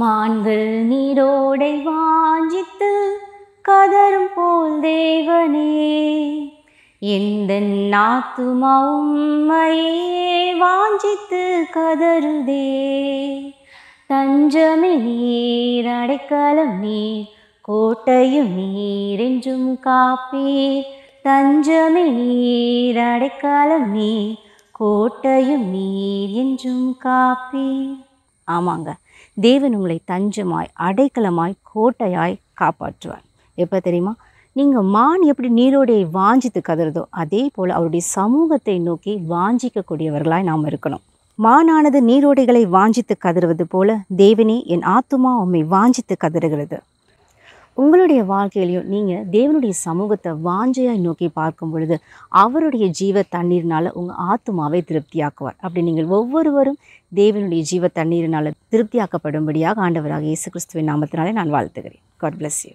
மான்கள் நீரோடை வாஞ்சித்து கதரும் போல் தேவனே எந்த நாத்து நாத்துமாவும்மையே வாஞ்சித்து கதருதே தஞ்சமே நீர் அடைக்கலம் நீர் கோட்டையும் நீர் என்றும் காப்பீர் தஞ்சமே நீர் அடைக்கலம் நீர் கோட்டையும் நீர் என்றும் காப்பீர் ஆமாங்க தேவன் உங்களை தஞ்சமாய் அடைக்கலமாய் கோட்டையாய் காப்பாற்றுவார் எப்போ தெரியுமா நீங்கள் மான் எப்படி நீரோடைய வாஞ்சித்து கதறதோ அதே போல் அவருடைய சமூகத்தை நோக்கி வாஞ்சிக்கக்கூடியவர்களாய் நாம் இருக்கணும் மானானது நீரோடைகளை வாஞ்சித்து கதறுவது போல தேவனே என் ஆத்துமா உம்மை வாஞ்சித்து கதறுகிறது உங்களுடைய வாழ்க்கையிலையும் நீங்கள் தேவனுடைய சமூகத்தை வாஞ்சையாக நோக்கி பார்க்கும் பொழுது அவருடைய ஜீவ தண்ணீர்னால் உங்கள் ஆத்மாவை திருப்தியாக்குவார் அப்படி நீங்கள் ஒவ்வொருவரும் தேவனுடைய ஜீவ தண்ணீர்னால் திருப்தியாக்கப்படும்படியாக ஆண்டவராக இயேசு கிறிஸ்துவின் நாமத்தினாலே நான் வாழ்த்துகிறேன் காட் பிளஸ் யூ